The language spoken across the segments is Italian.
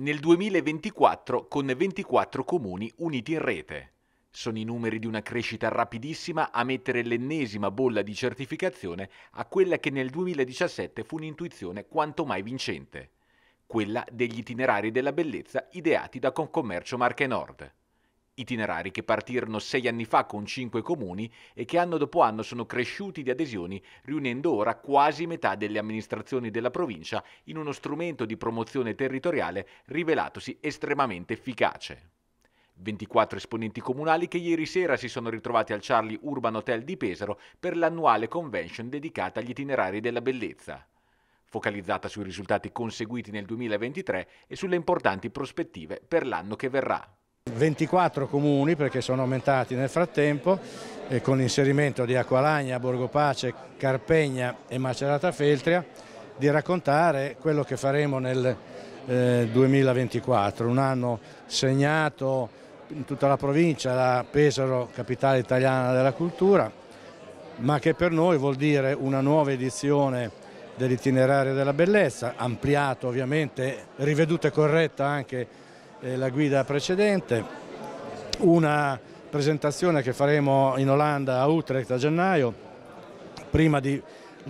nel 2024 con 24 comuni uniti in rete. Sono i numeri di una crescita rapidissima a mettere l'ennesima bolla di certificazione a quella che nel 2017 fu un'intuizione quanto mai vincente, quella degli itinerari della bellezza ideati da Concommercio Marche Nord itinerari che partirono sei anni fa con cinque comuni e che anno dopo anno sono cresciuti di adesioni, riunendo ora quasi metà delle amministrazioni della provincia in uno strumento di promozione territoriale rivelatosi estremamente efficace. 24 esponenti comunali che ieri sera si sono ritrovati al Charlie Urban Hotel di Pesaro per l'annuale convention dedicata agli itinerari della bellezza, focalizzata sui risultati conseguiti nel 2023 e sulle importanti prospettive per l'anno che verrà. 24 comuni perché sono aumentati nel frattempo e con l'inserimento di Acqualagna, Borgopace, Carpegna e Macerata Feltria di raccontare quello che faremo nel eh, 2024, un anno segnato in tutta la provincia da Pesaro, capitale italiana della cultura, ma che per noi vuol dire una nuova edizione dell'itinerario della bellezza, ampliato ovviamente, riveduta e corretta anche la guida precedente, una presentazione che faremo in Olanda a Utrecht a gennaio, prima di,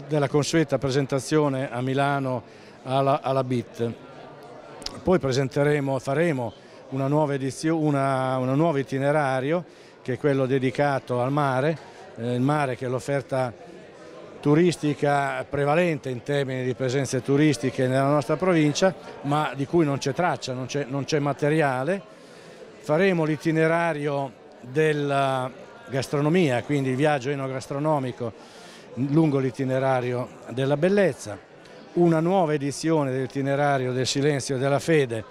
della consueta presentazione a Milano alla, alla BIT. Poi presenteremo, faremo una nuova edizione, una, un nuovo itinerario che è quello dedicato al mare, eh, il mare che è l'offerta turistica prevalente in termini di presenze turistiche nella nostra provincia, ma di cui non c'è traccia, non c'è materiale. Faremo l'itinerario della eh, gastronomia, quindi il viaggio enogastronomico lungo l'itinerario della bellezza, una nuova edizione dell'itinerario del silenzio e della fede,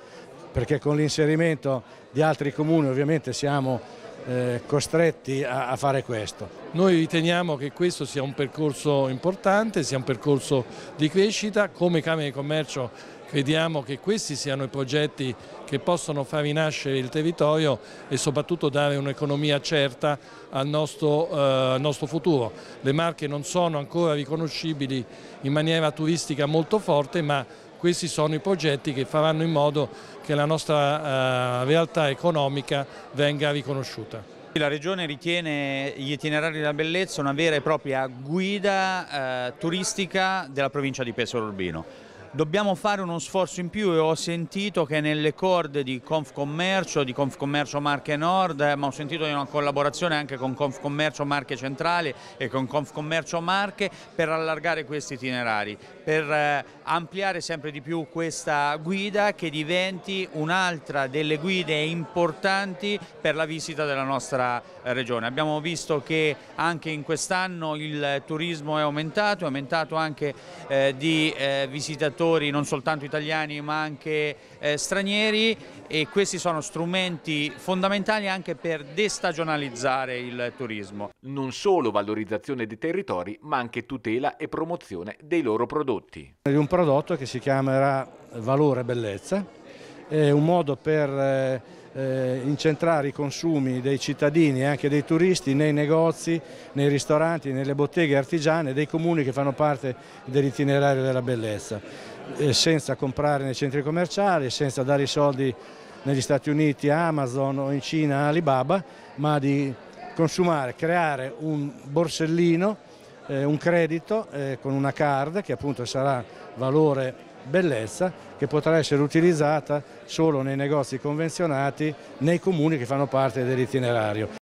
perché con l'inserimento di altri comuni ovviamente siamo eh, costretti a, a, fare questo. Noi riteniamo che questo sia un percorso importante, sia un percorso di crescita, come Camere di Commercio crediamo che questi siano i progetti che possono far rinascere il territorio e soprattutto dare un'economia certa al nostro, eh, al nostro futuro. Le Marche non sono ancora riconoscibili in maniera turistica molto forte ma questi sono i progetti che faranno in modo che la nostra eh, realtà economica venga riconosciuta. La Regione ritiene gli itinerari della bellezza una vera e propria guida eh, turistica della provincia di Pesaro Urbino. Dobbiamo fare uno sforzo in più e ho sentito che nelle corde di Confcommercio, di Confcommercio Marche Nord, ma ho sentito di una collaborazione anche con Confcommercio Marche Centrale e con Confcommercio Marche per allargare questi itinerari, per, eh, ampliare sempre di più questa guida che diventi un'altra delle guide importanti per la visita della nostra eh, regione. Abbiamo visto che anche in quest'anno il turismo è aumentato, è aumentato anche eh, di eh, visitatori non soltanto italiani ma anche eh, stranieri e questi sono strumenti fondamentali anche per destagionalizzare il turismo. Non solo valorizzazione dei territori ma anche tutela e promozione dei loro prodotti prodotto che si chiamerà Valore Bellezza, è un modo per eh, eh, incentrare i consumi dei cittadini e anche dei turisti nei negozi, nei ristoranti, nelle botteghe artigiane dei comuni che fanno parte dell'itinerario della bellezza, eh, senza comprare nei centri commerciali, senza dare i soldi negli Stati Uniti a Amazon o in Cina a Alibaba, ma di consumare, creare un borsellino eh, un credito eh, con una card che appunto sarà valore bellezza che potrà essere utilizzata solo nei negozi convenzionati nei comuni che fanno parte dell'itinerario.